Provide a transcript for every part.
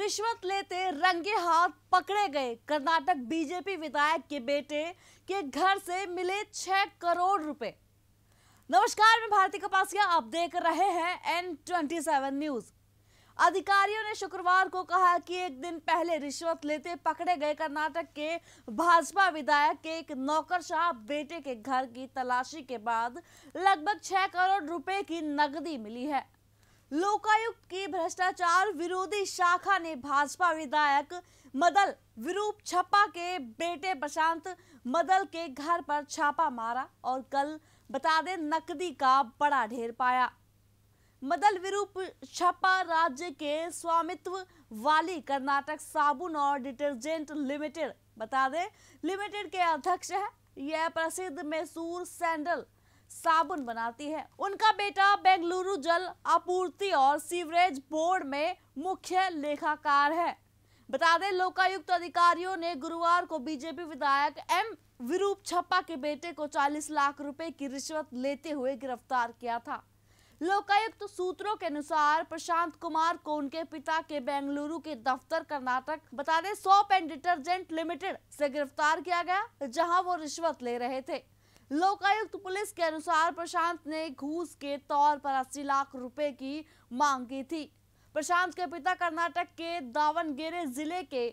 रिश्वत लेते रंगे हाथ पकड़े गए कर्नाटक बीजेपी विधायक के बेटे के घर से मिले छह करोड़ रुपए नमस्कार मैं भारती कपासिया आप देख रहे हैं एन ट्वेंटी सेवन न्यूज अधिकारियों ने शुक्रवार को कहा कि एक दिन पहले रिश्वत लेते पकड़े गए कर्नाटक के भाजपा विधायक के एक नौकरशाह बेटे के घर की तलाशी के बाद लगभग छह करोड़ रुपए की नकदी मिली है लोकायुक्त की भ्रष्टाचार विरोधी शाखा ने भाजपा विधायक मदल विरूप छप्पा के बेटे प्रशांत मदल के घर पर छापा मारा और कल बता दें नकदी का बड़ा ढेर पाया मदल विरूप छप्पा राज्य के स्वामित्व वाली कर्नाटक साबुन और डिटर्जेंट लिमिटेड बता दें लिमिटेड के अध्यक्ष है यह प्रसिद्ध मैसूर सैंडल साबुन बनाती है उनका बेटा बेंगलुरु जल आपूर्ति और सीवरेज बोर्ड में मुख्य लेखाकार है बता दें लोकायुक्त अधिकारियों ने गुरुवार को बीजेपी विधायक एम विरूप छप्पा के बेटे को 40 लाख रुपए की रिश्वत लेते हुए गिरफ्तार किया था लोकायुक्त सूत्रों के अनुसार प्रशांत कुमार को उनके पिता के बेंगलुरु के दफ्तर कर्नाटक बता दें सोप एंड डिटर्जेंट लिमिटेड से गिरफ्तार किया गया जहां वो रिश्वत ले रहे थे लोकायुक्त पुलिस के अनुसार प्रशांत ने घूस के तौर पर अस्सी लाख रुपए की मांग की थी प्रशांत के पिता कर्नाटक के दावनगेरे जिले के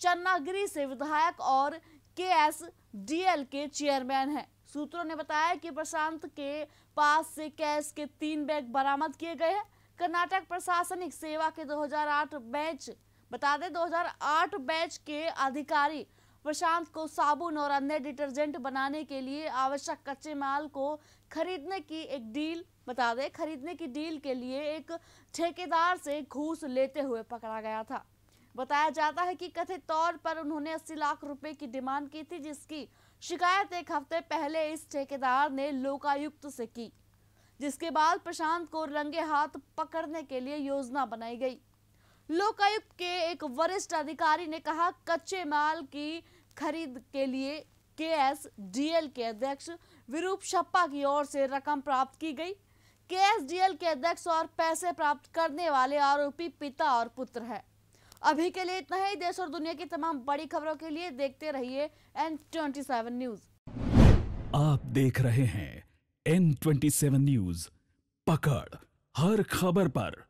चन्नागिरी से विधायक और के एस एल के चेयरमैन हैं सूत्रों ने बताया कि प्रशांत के पास से कैश के तीन बैग बरामद किए गए हैं कर्नाटक प्रशासनिक सेवा के 2008 बैच बता दें 2008 बैच के अधिकारी प्रशांत को साबुन और अन्य डिटर्जेंट बनाने के लिए आवश्यक कच्चे माल को खरीदने की एक डील बता दें खरीदने की डील के लिए एक ठेकेदार से घूस लेते हुए पकड़ा गया था बताया जाता है कि कथित तौर पर उन्होंने 80 लाख रुपए की डिमांड की थी जिसकी शिकायत एक हफ्ते पहले इस ठेकेदार ने लोकायुक्त से की जिसके बाद प्रशांत को रंगे हाथ पकड़ने के लिए योजना बनाई गई लोकायुक्त के एक वरिष्ठ अधिकारी ने कहा कच्चे माल की खरीद के लिए के एस डी एल के अध्यक्ष विरूप शप्पा की ओर से रकम प्राप्त की गई के एस डी एल के अध्यक्ष और पैसे प्राप्त करने वाले आरोपी पिता और पुत्र है अभी के लिए इतना ही देश और दुनिया की तमाम बड़ी खबरों के लिए देखते रहिए एन ट्वेंटी सेवन न्यूज आप देख रहे हैं एन ट्वेंटी सेवन न्यूज पकड़ हर खबर पर